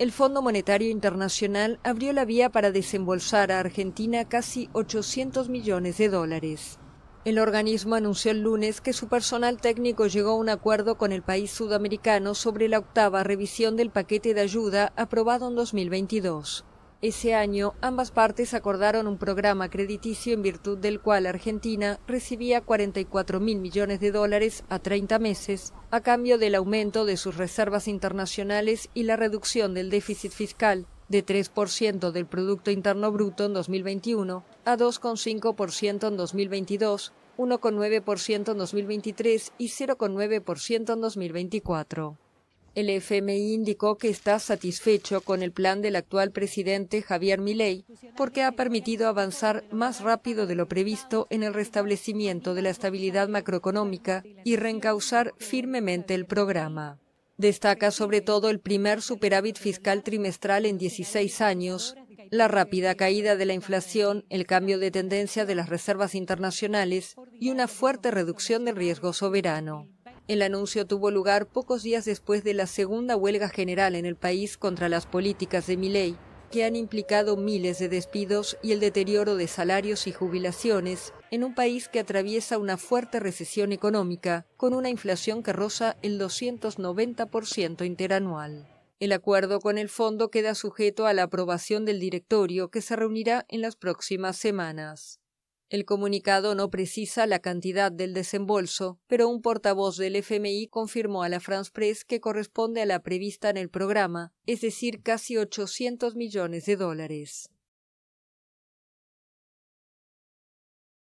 el Fondo Monetario Internacional abrió la vía para desembolsar a Argentina casi 800 millones de dólares. El organismo anunció el lunes que su personal técnico llegó a un acuerdo con el país sudamericano sobre la octava revisión del paquete de ayuda aprobado en 2022. Ese año, ambas partes acordaron un programa crediticio en virtud del cual Argentina recibía 44 mil millones de dólares a 30 meses, a cambio del aumento de sus reservas internacionales y la reducción del déficit fiscal de 3% del Producto Interno Bruto en 2021 a 2,5% en 2022, 1,9% en 2023 y 0,9% en 2024. El FMI indicó que está satisfecho con el plan del actual presidente Javier Milei porque ha permitido avanzar más rápido de lo previsto en el restablecimiento de la estabilidad macroeconómica y reencauzar firmemente el programa. Destaca sobre todo el primer superávit fiscal trimestral en 16 años, la rápida caída de la inflación, el cambio de tendencia de las reservas internacionales y una fuerte reducción del riesgo soberano. El anuncio tuvo lugar pocos días después de la segunda huelga general en el país contra las políticas de Miley, que han implicado miles de despidos y el deterioro de salarios y jubilaciones en un país que atraviesa una fuerte recesión económica, con una inflación que roza el 290% interanual. El acuerdo con el fondo queda sujeto a la aprobación del directorio que se reunirá en las próximas semanas. El comunicado no precisa la cantidad del desembolso, pero un portavoz del FMI confirmó a la France Press que corresponde a la prevista en el programa, es decir, casi 800 millones de dólares.